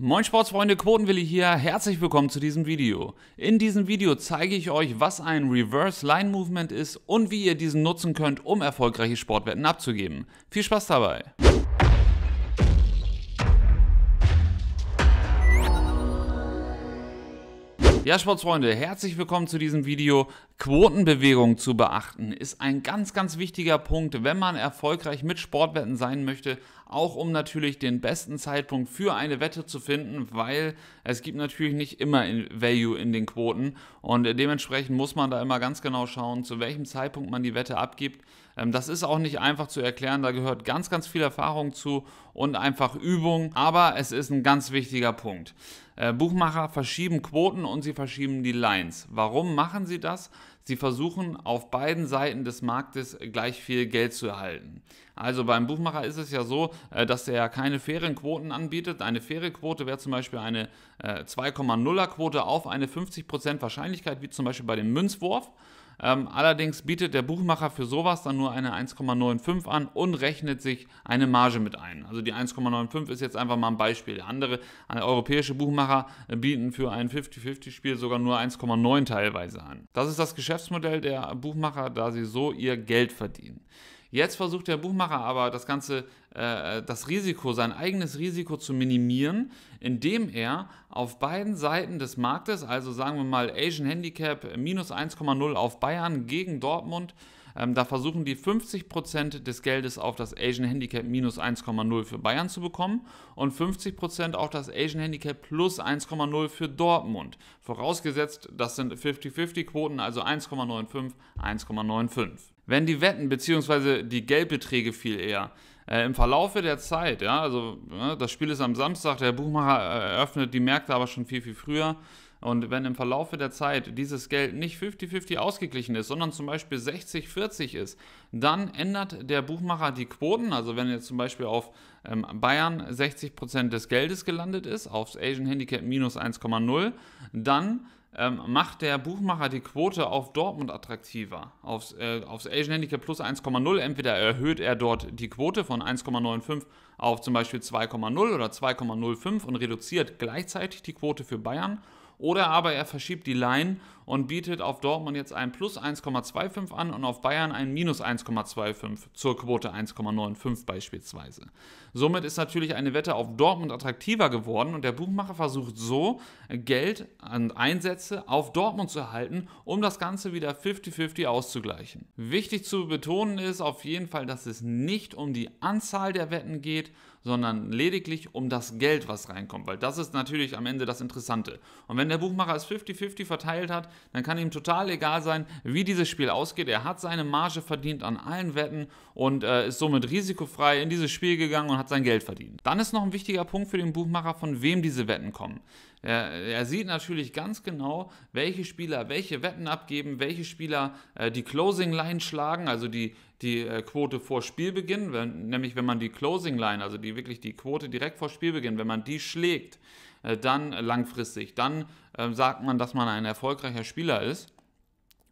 Moin Sportsfreunde, Quotenwilli hier, herzlich willkommen zu diesem Video. In diesem Video zeige ich euch, was ein Reverse Line Movement ist und wie ihr diesen nutzen könnt, um erfolgreiche Sportwetten abzugeben. Viel Spaß dabei! Ja, Sportsfreunde, herzlich willkommen zu diesem Video. Quotenbewegung zu beachten ist ein ganz, ganz wichtiger Punkt, wenn man erfolgreich mit Sportwetten sein möchte auch um natürlich den besten Zeitpunkt für eine Wette zu finden, weil es gibt natürlich nicht immer Value in den Quoten und dementsprechend muss man da immer ganz genau schauen, zu welchem Zeitpunkt man die Wette abgibt. Ähm, das ist auch nicht einfach zu erklären, da gehört ganz, ganz viel Erfahrung zu und einfach Übung, aber es ist ein ganz wichtiger Punkt. Äh, Buchmacher verschieben Quoten und sie verschieben die Lines. Warum machen sie das? Sie versuchen auf beiden Seiten des Marktes gleich viel Geld zu erhalten. Also beim Buchmacher ist es ja so, äh, dass er keine fairen Quoten anbietet. Eine faire Quote wäre zum Beispiel eine 2,0er äh, Quote auf eine 50% Wahrscheinlichkeit, wie zum Beispiel bei dem Münzwurf. Ähm, allerdings bietet der Buchmacher für sowas dann nur eine 1,95 an und rechnet sich eine Marge mit ein. Also die 1,95 ist jetzt einfach mal ein Beispiel. Andere äh, europäische Buchmacher äh, bieten für ein 50-50-Spiel sogar nur 1,9 teilweise an. Das ist das Geschäftsmodell der Buchmacher, da sie so ihr Geld verdienen. Jetzt versucht der Buchmacher aber das ganze, äh, das Risiko, sein eigenes Risiko zu minimieren, indem er auf beiden Seiten des Marktes, also sagen wir mal Asian Handicap minus 1,0 auf Bayern gegen Dortmund, ähm, da versuchen die 50% des Geldes auf das Asian Handicap minus 1,0 für Bayern zu bekommen und 50% auf das Asian Handicap plus 1,0 für Dortmund. Vorausgesetzt, das sind 50-50 Quoten, also 1,95, 1,95 wenn die Wetten bzw. die Geldbeträge viel eher äh, im Verlaufe der Zeit, ja, also ja, das Spiel ist am Samstag, der Buchmacher äh, eröffnet die Märkte aber schon viel, viel früher. Und wenn im Verlaufe der Zeit dieses Geld nicht 50-50 ausgeglichen ist, sondern zum Beispiel 60-40 ist, dann ändert der Buchmacher die Quoten. Also wenn jetzt zum Beispiel auf ähm, Bayern 60% Prozent des Geldes gelandet ist, aufs Asian Handicap minus 1,0, dann ähm, macht der Buchmacher die Quote auf Dortmund attraktiver. Aufs, äh, aufs Asian Handicap plus 1,0. Entweder erhöht er dort die Quote von 1,95 auf zum Beispiel 2,0 oder 2,05 und reduziert gleichzeitig die Quote für Bayern oder aber er verschiebt die Line und bietet auf Dortmund jetzt ein plus 1,25 an und auf Bayern ein minus 1,25 zur Quote 1,95 beispielsweise. Somit ist natürlich eine Wette auf Dortmund attraktiver geworden und der Buchmacher versucht so, Geld und Einsätze auf Dortmund zu halten, um das Ganze wieder 50-50 auszugleichen. Wichtig zu betonen ist auf jeden Fall, dass es nicht um die Anzahl der Wetten geht, sondern lediglich um das Geld, was reinkommt, weil das ist natürlich am Ende das Interessante. Und wenn der Buchmacher es 50-50 verteilt hat, dann kann ihm total egal sein, wie dieses Spiel ausgeht. Er hat seine Marge verdient an allen Wetten und äh, ist somit risikofrei in dieses Spiel gegangen und hat sein Geld verdient. Dann ist noch ein wichtiger Punkt für den Buchmacher, von wem diese Wetten kommen. Er, er, sieht natürlich ganz genau, welche Spieler welche Wetten abgeben, welche Spieler äh, die Closing Line schlagen, also die, die äh, Quote vor Spielbeginn, wenn, nämlich wenn man die Closing Line, also die wirklich die Quote direkt vor Spielbeginn, wenn man die schlägt, äh, dann langfristig, dann äh, sagt man, dass man ein erfolgreicher Spieler ist.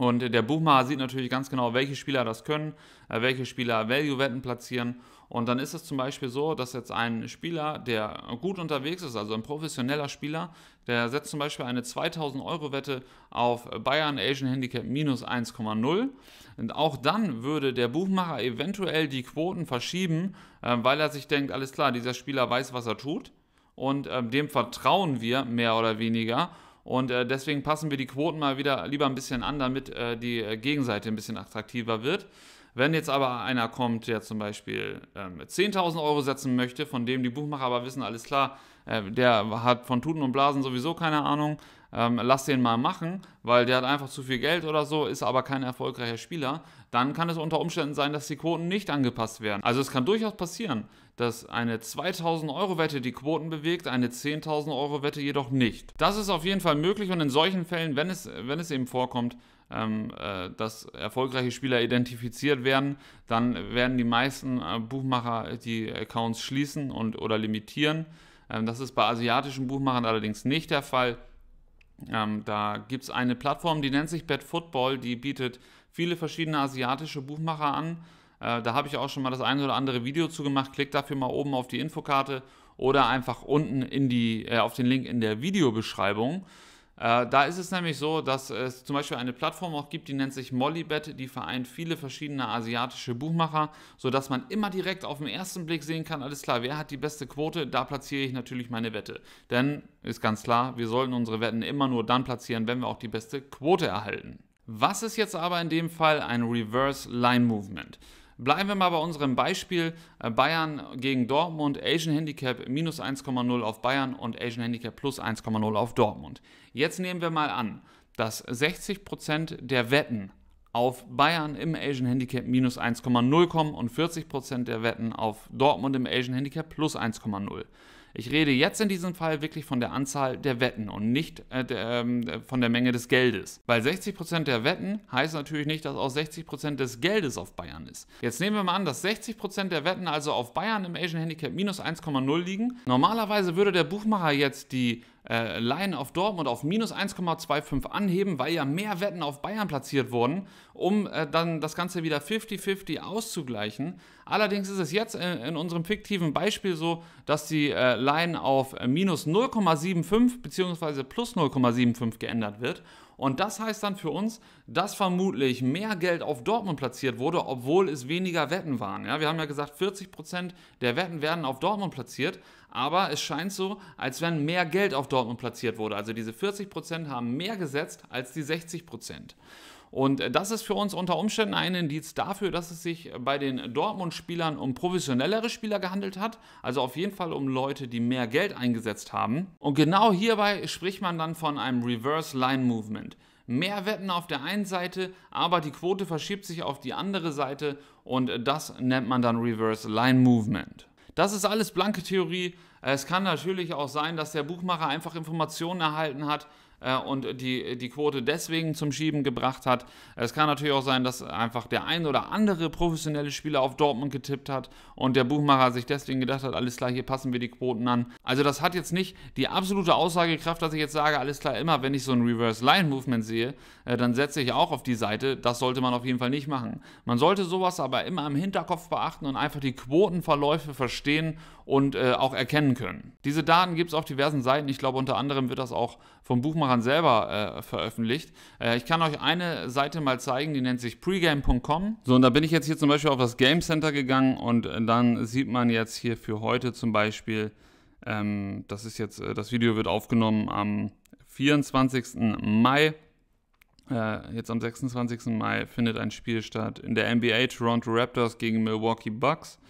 Und der Buchmacher sieht natürlich ganz genau, welche Spieler das können, äh, welche Spieler Value-Wetten platzieren. Und dann ist es zum Beispiel so, dass jetzt ein Spieler, der gut unterwegs ist, also ein professioneller Spieler, der setzt zum Beispiel eine 2000 Euro Wette auf Bayern Asian Handicap minus 1,0. Und auch dann würde der Buchmacher eventuell die Quoten verschieben, äh, weil er sich denkt, alles klar, dieser Spieler weiß, was er tut. Und ähm, dem vertrauen wir mehr oder weniger. Und äh, deswegen passen wir die Quoten mal wieder lieber ein bisschen an, damit äh, die äh, Gegenseite ein bisschen attraktiver wird. Wenn jetzt aber einer kommt, der zum Beispiel ähm, 10.000 Euro setzen möchte, von dem die Buchmacher aber wissen, alles klar, äh, der hat von Tuten und Blasen sowieso keine Ahnung, ähm, lass den mal machen, weil der hat einfach zu viel Geld oder so, ist aber kein erfolgreicher Spieler, dann kann es unter Umständen sein, dass die Quoten nicht angepasst werden. Also es kann durchaus passieren, dass eine 2000 Euro Wette die Quoten bewegt, eine 10.000 Euro Wette jedoch nicht. Das ist auf jeden Fall möglich und in solchen Fällen, wenn es, wenn es eben vorkommt, ähm, äh, dass erfolgreiche Spieler identifiziert werden, dann werden die meisten äh, Buchmacher die Accounts schließen und oder limitieren. Ähm, das ist bei asiatischen Buchmachern allerdings nicht der Fall. Ähm, da gibt es eine Plattform, die nennt sich Bad Football, die bietet viele verschiedene asiatische Buchmacher an. Äh, da habe ich auch schon mal das eine oder andere Video zu gemacht. Klickt dafür mal oben auf die Infokarte oder einfach unten in die, äh, auf den Link in der Videobeschreibung. Äh, da ist es nämlich so, dass es zum Beispiel eine Plattform auch gibt, die nennt sich Mollybet, die vereint viele verschiedene asiatische Buchmacher, sodass man immer direkt auf den ersten Blick sehen kann, alles klar, wer hat die beste Quote, da platziere ich natürlich meine Wette. Denn ist ganz klar, wir sollten unsere Wetten immer nur dann platzieren, wenn wir auch die beste Quote erhalten. Was ist jetzt aber in dem Fall ein Reverse Line Movement? Bleiben wir mal bei unserem Beispiel äh, Bayern gegen Dortmund, Asian Handicap minus 1,0 auf Bayern und Asian Handicap plus 1,0 auf Dortmund. Jetzt nehmen wir mal an, dass 60% der Wetten auf Bayern im Asian Handicap minus 1,0 kommen und 40% der Wetten auf Dortmund im Asian Handicap plus 1,0. Ich rede jetzt in diesem Fall wirklich von der Anzahl der Wetten und nicht äh, der, äh, von der Menge des Geldes. Weil 60% der Wetten heißt natürlich nicht, dass auch 60% des Geldes auf Bayern ist. Jetzt nehmen wir mal an, dass 60% der Wetten also auf Bayern im Asian Handicap minus 1,0 liegen. Normalerweise würde der Buchmacher jetzt die äh, Line auf Dortmund auf minus 1,25 anheben, weil ja mehr Wetten auf Bayern platziert wurden, um äh, dann das Ganze wieder 50-50 auszugleichen. Allerdings ist es jetzt in, äh, in, unserem fiktiven Beispiel so, dass die äh, Line auf äh, minus 0,75 bzw. plus 0,75 geändert wird. Und das heißt dann für uns, dass vermutlich mehr Geld auf Dortmund platziert wurde, obwohl es weniger Wetten waren. Ja, wir haben ja gesagt, 40% Prozent der Wetten werden auf Dortmund platziert, aber es scheint so, als wenn mehr Geld auf Dortmund platziert wurde. Also diese 40% Prozent haben mehr gesetzt als die 60%. Prozent. Und das ist für uns unter Umständen ein Indiz dafür, dass es sich bei den Dortmund-Spielern um professionellere Spieler gehandelt hat, also auf jeden Fall um Leute, die mehr Geld eingesetzt haben. Und genau hierbei spricht man dann von einem Reverse Line Movement. Mehr Wetten auf der einen Seite, aber die Quote verschiebt sich auf die andere Seite und das nennt man dann Reverse Line Movement. Das ist alles blanke Theorie. Es kann natürlich auch sein, dass der Buchmacher einfach Informationen erhalten hat, äh, und die, die Quote deswegen zum Schieben gebracht hat. Es kann natürlich auch sein, dass einfach der ein oder andere professionelle Spieler auf Dortmund getippt hat und der Buchmacher sich deswegen gedacht hat, alles klar, hier passen wir die Quoten an. Also das hat jetzt nicht die absolute Aussagekraft, dass ich jetzt sage, alles klar, immer wenn ich so ein Reverse Line Movement sehe, äh, dann setze ich auch auf die Seite. Das sollte man auf jeden Fall nicht machen. Man sollte sowas aber immer im Hinterkopf beachten und einfach die Quotenverläufe verstehen und äh, auch erkennen können. Diese Daten gibt es auf diversen Seiten. Ich glaube, unter anderem wird das auch vom Buchmachern selber äh, veröffentlicht. Äh, ich kann euch eine Seite mal zeigen, die nennt sich pregame.com. So, und da bin ich jetzt hier zum Beispiel auf das Game Center gegangen und äh, dann sieht man jetzt hier für heute zum Beispiel, ähm, das ist jetzt, äh, das Video wird aufgenommen am 24. Mai. Äh, jetzt am 26. Mai findet ein Spiel statt in der NBA Toronto Raptors gegen Milwaukee Bucks.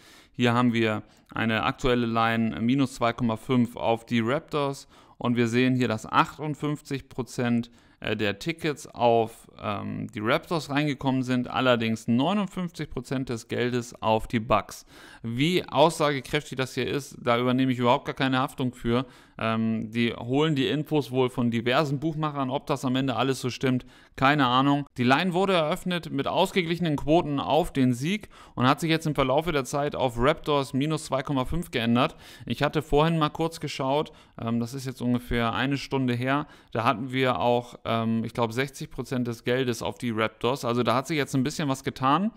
Hier haben wir eine aktuelle Line äh, minus 2,5 auf die Raptors und wir sehen hier, dass 58% äh, der Tickets auf ähm, die Raptors reingekommen sind, allerdings 59% des Geldes auf die Bucks. Wie aussagekräftig das hier ist, da übernehme ich überhaupt gar keine Haftung für. Ähm, die holen die Infos wohl von diversen Buchmachern, ob das am Ende alles so stimmt, keine Ahnung. Die Line wurde eröffnet mit ausgeglichenen Quoten auf den Sieg und hat sich jetzt im Verlauf der Zeit auf Raptors minus 2,5 geändert. Ich hatte vorhin mal kurz geschaut, ähm, das ist jetzt ungefähr eine Stunde her, da hatten wir auch, ähm, ich glaube, 60% des Geldes Geldes auf die Raptors. Also da hat sich jetzt ein bisschen was getan.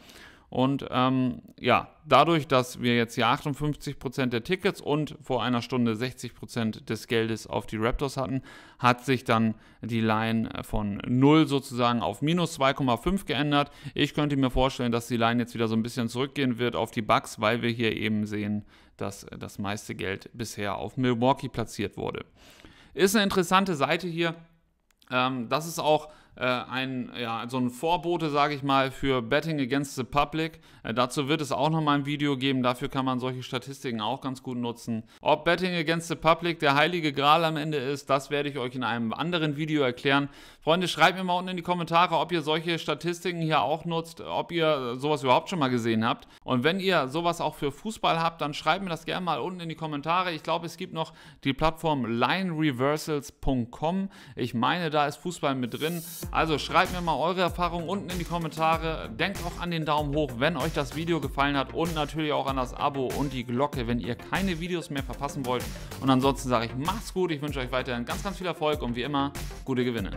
Und ähm, ja, dadurch, dass wir jetzt hier 58% der Tickets und vor einer Stunde 60% des Geldes auf die Raptors hatten, hat sich dann die Line von 0 sozusagen auf minus 2,5 geändert. Ich könnte mir vorstellen, dass die Line jetzt wieder so ein bisschen zurückgehen wird auf die Bugs, weil wir hier eben sehen, dass das meiste Geld bisher auf Milwaukee platziert wurde. Ist eine interessante Seite hier. Ähm, das ist auch äh, ein, ja, so ein Vorbote, sage ich mal, für Betting Against the Public. Äh, dazu wird es auch nochmal ein Video geben. Dafür kann man solche Statistiken auch ganz gut nutzen. Ob Betting Against the Public der heilige Gral am Ende ist, das werde ich euch in einem anderen Video erklären. Freunde, schreibt mir mal unten in die Kommentare, ob ihr solche Statistiken hier auch nutzt, ob ihr sowas überhaupt schon mal gesehen habt. Und wenn ihr sowas auch für Fußball habt, dann schreibt mir das gerne mal unten in die Kommentare. Ich glaube, es gibt noch die Plattform linereversals.com. Ich meine, da ist Fußball mit drin. Also schreibt mir mal eure Erfahrungen unten in die Kommentare. Denkt auch an den Daumen hoch, wenn euch das Video gefallen hat und natürlich auch an das Abo und die Glocke, wenn ihr keine Videos mehr verpassen wollt. Und ansonsten sage ich, macht's gut, ich wünsche euch weiterhin ganz, ganz viel Erfolg und wie immer, gute Gewinne.